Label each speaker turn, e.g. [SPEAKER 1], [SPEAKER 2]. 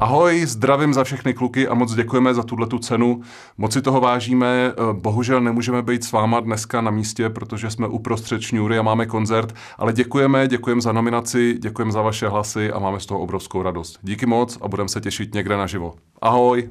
[SPEAKER 1] Ahoj, zdravím za všechny kluky a moc děkujeme za tuhle tu cenu. Moc si toho vážíme. Eh, bohužel nemůžeme být s váma dneska na místě, protože jsme uprostřed šňůry a máme koncert, ale děkujeme, děkujeme za nominaci, děkujeme za vaše hlasy a máme z toho obrovskou radost. Díky moc a budeme se těšit někde naživo. Ahoj!